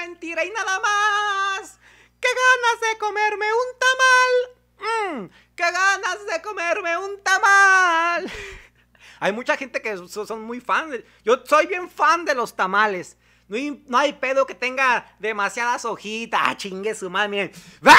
mentira y nada más. ¡Qué ganas de comerme un tamal! que mm, ¡Qué ganas de comerme un tamal! hay mucha gente que son muy fans. Yo soy bien fan de los tamales. No hay, pedo que tenga demasiadas hojitas. ¡Ah, chingue su madre!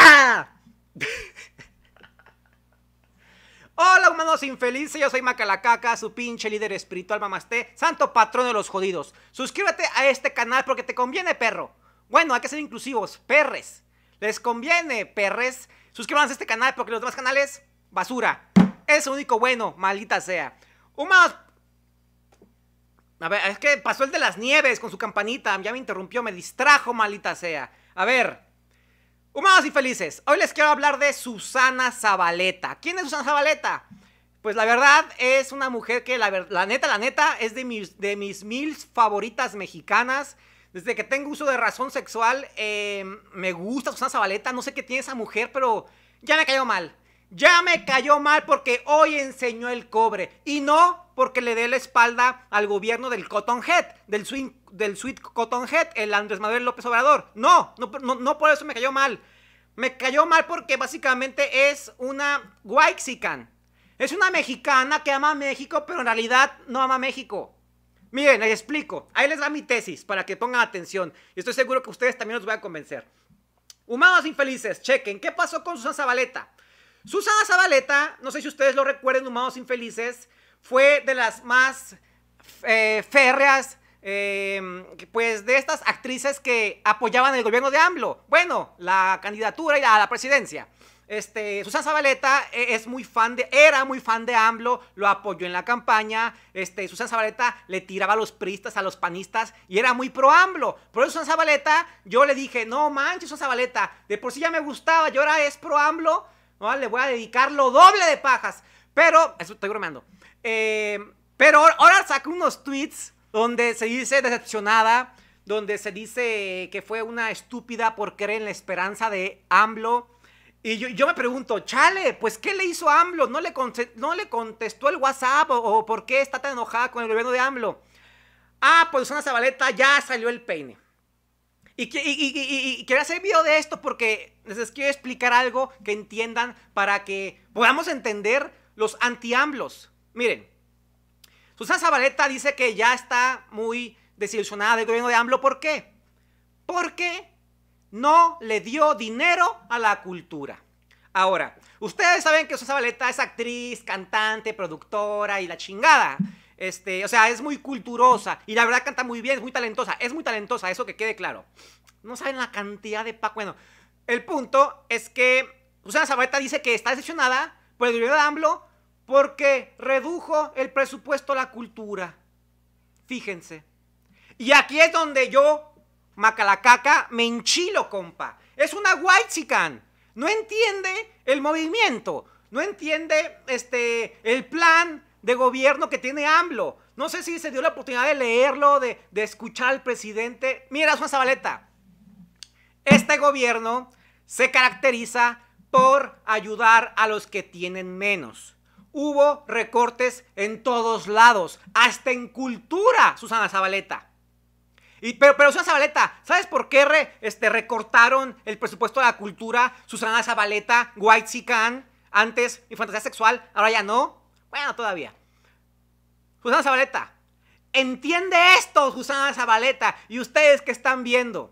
Hola humanos infelices, yo soy Macalacaca, su pinche líder espiritual mamaste, santo patrón de los jodidos. Suscríbete a este canal porque te conviene, perro. Bueno, hay que ser inclusivos, perres. Les conviene, perres. Suscríbanse a este canal porque los demás canales, basura. Es lo único bueno, maldita sea. Humanos. A ver, es que pasó el de las nieves con su campanita. Ya me interrumpió, me distrajo, maldita sea. A ver. ¡Humados y felices, hoy les quiero hablar de Susana Zabaleta. ¿Quién es Susana Zabaleta? Pues la verdad es una mujer que la, la neta, la neta es de mis, de mis mil favoritas mexicanas. Desde que tengo uso de razón sexual, em, me gusta Susana Zabaleta. No sé qué tiene esa mujer, pero ya me cayó mal. Ya me cayó mal porque hoy enseñó el cobre. Y no porque le dé la espalda al gobierno del Cotton Head, del, del Sweet Cotton Head, el Andrés Manuel López Obrador. No, no, no, por eso me cayó mal. Me cayó mal porque básicamente es una Waxican. Es una mexicana que ama a México, pero en realidad no ama a México. Miren, les explico. Ahí les va mi tesis para que pongan atención. Y estoy seguro que ustedes también los voy a convencer. Humanos infelices, chequen. ¿Qué pasó con Susana Zabaleta? Susana Zabaleta, no sé si ustedes lo recuerden, Humanos infelices, fue de las más eh, férreas, em, pues de estas actrices que apoyaban el gobierno de AMLO. Bueno, la candidatura y a la presidencia. Este, Zabaleta eh, es muy fan de, era muy fan de AMLO, lo apoyó en la campaña. Este, Zabaleta le tiraba a los pristas, a los panistas y era muy pro AMLO. Por eso Zabaleta, yo le dije, no manches, Susan Zabaleta, de por sí ya me gustaba, yo ahora es pro AMLO, le voy a dedicar lo doble de pajas. Pero, estoy bromeando. Eh, pero ahora saca unos tweets donde se dice decepcionada, donde se dice que fue una estúpida por creer en la esperanza de AMLO y yo, me pregunto, chale, pues ¿qué le hizo AMLO? ¿No le, no le contestó el WhatsApp o, por qué está tan enojada con el gobierno de AMLO? Ah, pues Susana Zabaleta ya salió el peine. Y, quiero hacer video de esto porque les quiero explicar algo que entiendan para que podamos entender los anti-AMLOs. Miren, Susana Zabaleta dice que ya está muy desilusionada del gobierno de AMLO. ¿Por qué? Porque no le dio dinero a la cultura. Ahora, ustedes saben que Susana Zabaleta es actriz, cantante, productora y la chingada. Este, o sea, es muy culturosa y la verdad canta muy bien, es muy talentosa, es muy talentosa, eso que quede claro. No saben la cantidad de paco. Bueno, el punto es que Susana Zabaleta dice que está decepcionada por el gobierno de AMLO porque redujo el presupuesto a la cultura. Fíjense. Y aquí es donde yo macalacaca, me enchilo, compa. Es una chican, No entiende el movimiento. No entiende este, el plan de gobierno que tiene AMLO. No sé si se dio la oportunidad de leerlo, de, de escuchar al presidente. Mira, Susana Zabaleta. Este gobierno se caracteriza por ayudar a los que tienen menos. Hubo recortes en todos lados, hasta en cultura, Susana Zabaleta pero, pero Susana Zabaleta, ¿sabes por qué este, recortaron el presupuesto de la cultura? Susana Zabaleta, White Sican, antes y fantasía sexual, ahora ya no. Bueno, todavía. Susana Zabaleta, entiende esto, Susana Zabaleta, y ustedes que están viendo.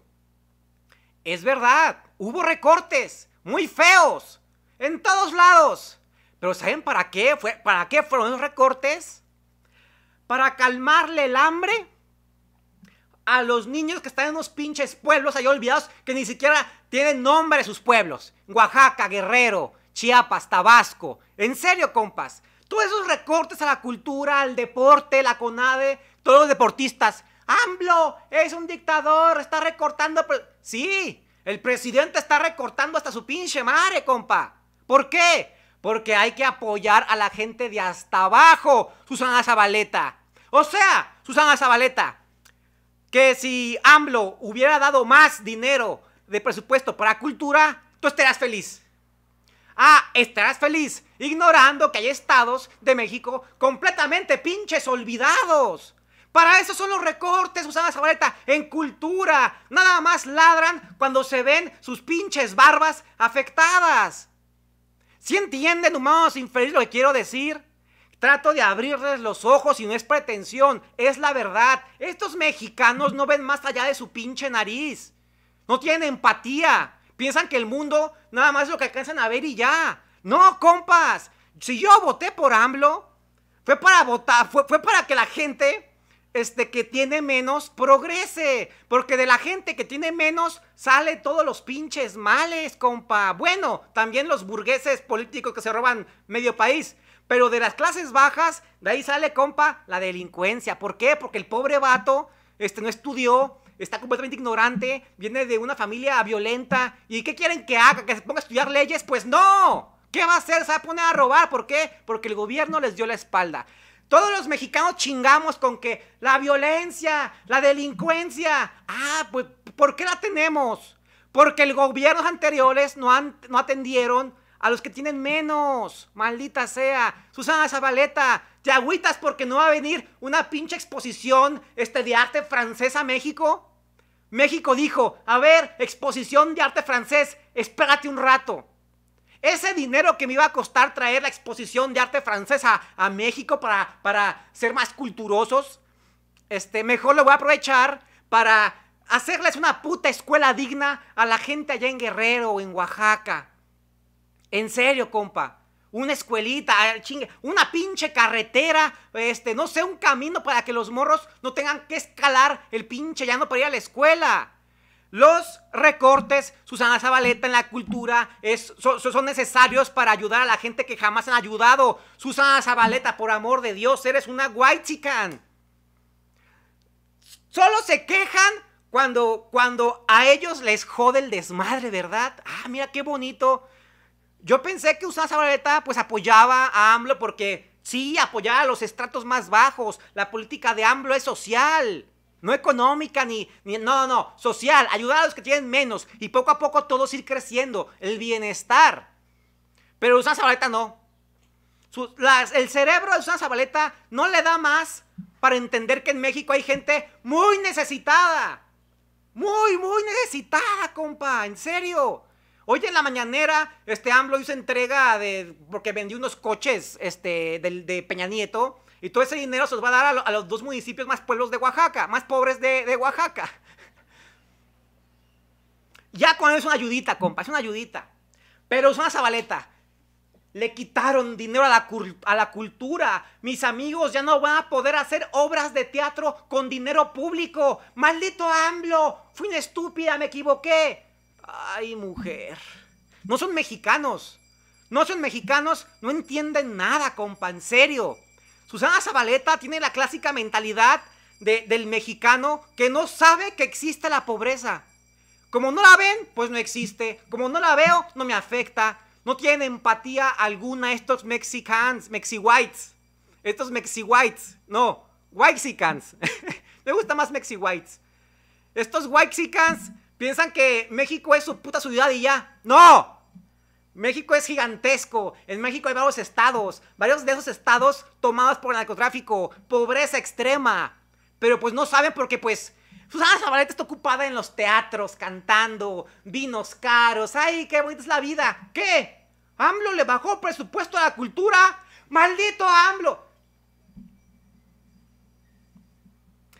Es verdad, hubo recortes muy feos en todos lados. Pero ¿saben para qué? Fue, ¿Para qué fueron los recortes? Para calmarle el hambre a los niños que están en unos pinches pueblos ahí olvidados que ni siquiera tienen nombre sus pueblos. Oaxaca, Guerrero, Chiapas, Tabasco. En serio, compas. Todos esos recortes a la cultura, al deporte, la CONADE, todos los deportistas. AMLO es un dictador, está recortando... Sí, el presidente está recortando hasta su pinche madre, compa. ¿Por qué? Porque hay que apoyar a la gente de hasta abajo, Susana Zabaleta. O sea, Susana Zabaleta, que si AMLO hubiera dado más dinero de presupuesto para cultura, tú estarás feliz. Ah, estarás feliz ignorando que hay estados de México completamente pinches olvidados. Para eso son los recortes, la Zabaleta, en cultura. Nada más ladran cuando se ven sus pinches barbas afectadas. Si entienden, humanos infelices, lo que quiero decir? Trato de abrirles los ojos y no es pretensión, es la verdad. Estos mexicanos no ven más allá de su pinche nariz. No tienen empatía. Piensan que el mundo nada más es lo que alcanzan a ver y ya. No, compas. Si yo voté por AMLO, fue para votar, fue, para que la gente este, que tiene menos progrese. Porque de la gente que tiene menos sale todos los pinches males, compa. Bueno, también los burgueses políticos que se roban medio país. Pero de las clases bajas, de ahí sale, compa, la delincuencia. ¿Por qué? Porque el pobre vato este, no estudió, está completamente ignorante, viene de una familia violenta. ¿Y qué quieren que haga? ¿Que se ponga a estudiar leyes? Pues no. ¿Qué va a hacer? Se va a poner a robar. ¿Por qué? Porque el gobierno les dio la espalda. Todos los mexicanos chingamos con que la violencia, la delincuencia. Ah, pues, ¿por qué la tenemos? Porque los gobiernos anteriores no, han, no atendieron a los que tienen menos. Maldita sea. Susana Zabaleta, te agüitas porque no va a venir una pinche exposición este, de arte francés a México. México dijo, a ver, exposición de arte francés, espérate un rato. Ese dinero que me iba a costar traer la exposición de arte francés a, México para, para ser más culturosos, este, mejor lo voy a aprovechar para hacerles una puta escuela digna a la gente allá en Guerrero o en Oaxaca. En serio, compa. Una escuelita, ah, una pinche carretera, este, no sé, un camino para que los morros no tengan que escalar el pinche no para ir a la escuela. Los recortes, Susana Zabaleta, en la cultura es, son, necesarios para ayudar a la gente que jamás han ayudado. Susana Zabaleta, por amor de Dios, eres una white chican. Solo se quejan cuando, cuando a ellos les jode el desmadre, ¿verdad? Ah, mira qué bonito yo pensé que Usana Zabaleta pues apoyaba a AMLO porque sí, apoyaba a los estratos más bajos. La política de AMLO es social. No económica ni, No, no, no. Social. Ayudar a los que tienen menos. Y poco a poco todos ir creciendo. El bienestar. Pero Usana Zabaleta no. el cerebro de Usana Zabaleta no le da más para entender que en México hay gente muy necesitada. Muy, muy necesitada, compa. En serio. Hoy en la mañanera, este AMLO hizo entrega de. porque vendió unos coches este, de, Peña Nieto. Y todo ese dinero se los va a dar a, los dos municipios más pueblos de Oaxaca, más pobres de, Oaxaca. Ya con es una ayudita, compa, es una ayudita. Pero es una zabaleta. Le quitaron dinero a la, a la cultura. Mis amigos ya no van a poder hacer obras de teatro con dinero público. Maldito AMLO. Fui una estúpida, me equivoqué. Ay, mujer. No son mexicanos. No son mexicanos, no entienden nada, compa, en serio. Susana Zabaleta tiene la clásica mentalidad del mexicano que no sabe que existe la pobreza. Como no la ven, pues no existe. Como no la veo, no me afecta. No tienen empatía alguna estos mexicans, whites, Estos mexi whites, no, whitexicans. me gusta más mexi whites. Estos whitexicans Piensan que México es su puta ciudad y ya. ¡No! México es gigantesco. En México hay varios estados. Varios de esos estados tomados por el narcotráfico. Pobreza extrema. Pero pues no saben porque pues... Susana Zabaleta está ocupada en los teatros, cantando, vinos caros. ¡Ay, qué bonita es la vida! ¿Qué? ¿AMLO le bajó presupuesto a la cultura? ¡Maldito AMLO!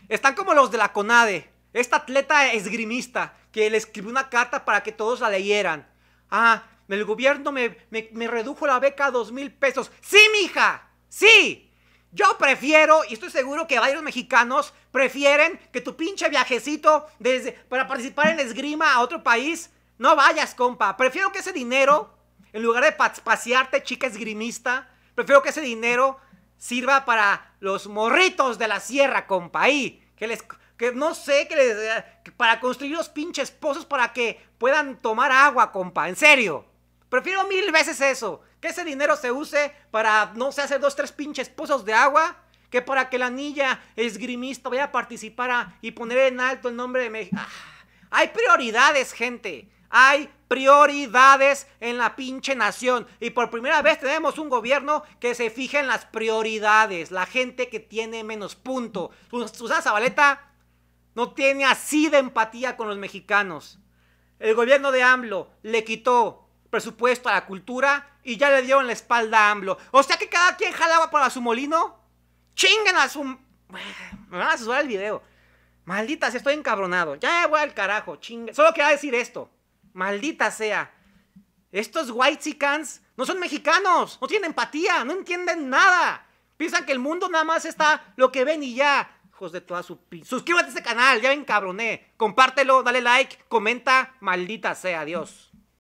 Están como los de la CONADE. Esta atleta esgrimista que le escribí una carta para que todos la leyeran. Ah, el gobierno me, me, redujo la beca a dos mil pesos. ¡Sí, mija! ¡Sí! Yo prefiero, y estoy seguro que varios mexicanos prefieren que tu pinche viajecito desde, para participar en esgrima a otro país, no vayas, compa. Prefiero que ese dinero, en lugar de pasearte, chica esgrimista, prefiero que ese dinero sirva para los morritos de la sierra, compa. Ahí, que les, que no sé, que para construir los pinches pozos para que puedan tomar agua, compa, en serio. Prefiero mil veces eso, que ese dinero se use para, no sé, hacer dos, tres pinches pozos de agua, que para que la niña esgrimista vaya a participar y poner en alto el nombre de México. Ah, hay prioridades, gente. Hay prioridades en la pinche nación. Y por primera vez tenemos un gobierno que se fije en las prioridades. La gente que tiene menos punto. Susana Zabaleta no tiene así de empatía con los mexicanos. El gobierno de AMLO le quitó presupuesto a la cultura y ya le dieron la espalda a AMLO. O sea que cada quien jalaba para su molino. Chingan a su... Me van a asesorar el video. Maldita sea, estoy encabronado. Ya voy al carajo, Solo quería decir esto. Maldita sea. Estos white chicans no son mexicanos. No tienen empatía. No entienden nada. Piensan que el mundo nada más está lo que ven y ya de toda su Suscríbete a este canal, ya ven cabroné. Compártelo, dale like, comenta, maldita sea, adiós